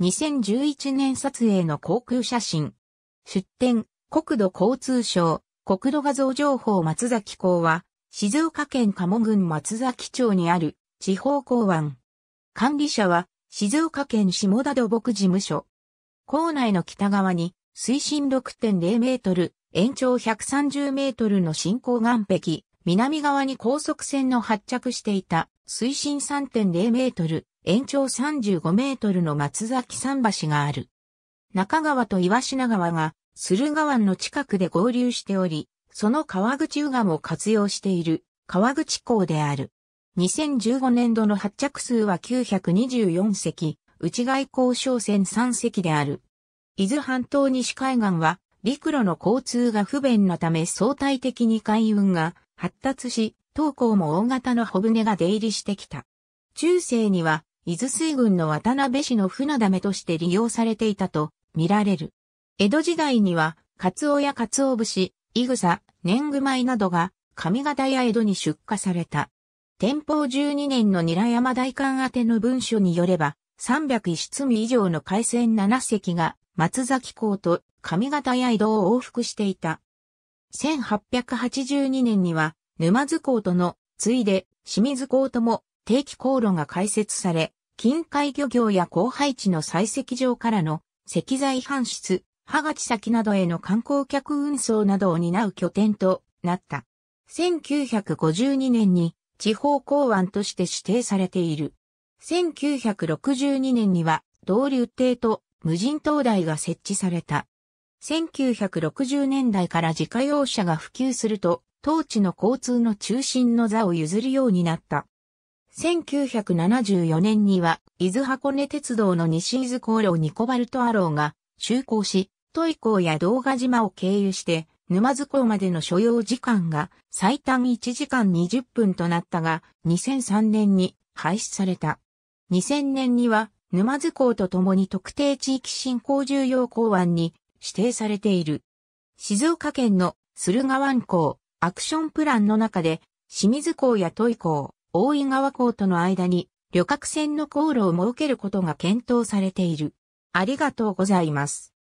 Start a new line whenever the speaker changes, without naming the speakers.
2011年撮影の航空写真。出展、国土交通省、国土画像情報松崎港は、静岡県鴨郡松崎町にある地方港湾。管理者は、静岡県下田土木事務所。港内の北側に、水深6.0メートル、延長130メートルの進行岸壁、南側に高速船の発着していた水深3.0メートル、延長35メートルの松崎桟橋がある。中川と岩品川が駿河湾の近くで合流しており、その川口湯岸を活用している川口港である。2015年度の発着数は924隻、内外交渉船3隻である。伊豆半島西海岸は陸路の交通が不便なため相対的に海運が発達し、東港も大型の小船が出入りしてきた。中世には伊豆水軍の渡辺氏の船溜めとして利用されていたと見られる。江戸時代には、カツオやカツオ節、イグサ、年マ米などが、上方や江戸に出荷された。天保12年のニラ山大官宛ての文書によれば、301未以上の海鮮7隻が、松崎港と上方や江戸を往復していた。1882年には、沼津港との、ついで、清水港とも定期航路が開設され、近海漁業や後配地の採石場からの石材搬出、ハがち先などへの観光客運送などを担う拠点となった。1952年に地方港湾として指定されている。1962年には同流艇と無人灯台が設置された。1960年代から自家用車が普及すると、当地の交通の中心の座を譲るようになった。1974年には、伊豆箱根鉄道の西伊豆航路にコバルトアローが就航し、都井港や道賀島を経由して、沼津港までの所要時間が最短1時間20分となったが、2003年に廃止された。2000年には、沼津港とともに特定地域振興重要港湾に指定されている。静岡県の駿河湾港アクションプランの中で、清水港や都井港、大井川港との間に旅客船の航路を設けることが検討されている。ありがとうございます。